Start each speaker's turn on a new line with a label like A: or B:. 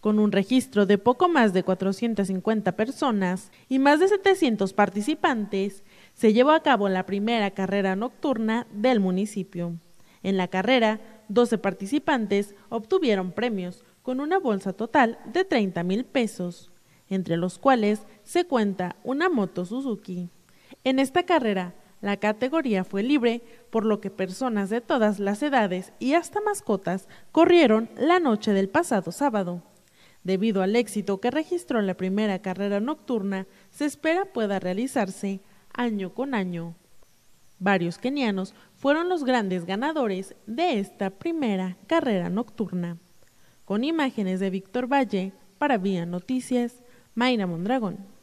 A: con un registro de poco más de 450 personas y más de 700 participantes, se llevó a cabo la primera carrera nocturna del municipio. En la carrera, 12 participantes obtuvieron premios con una bolsa total de 30 mil pesos, entre los cuales se cuenta una moto Suzuki. En esta carrera, la categoría fue libre, por lo que personas de todas las edades y hasta mascotas corrieron la noche del pasado sábado. Debido al éxito que registró la primera carrera nocturna, se espera pueda realizarse año con año. Varios kenianos fueron los grandes ganadores de esta primera carrera nocturna. Con imágenes de Víctor Valle, para Vía Noticias, Mayra Mondragón.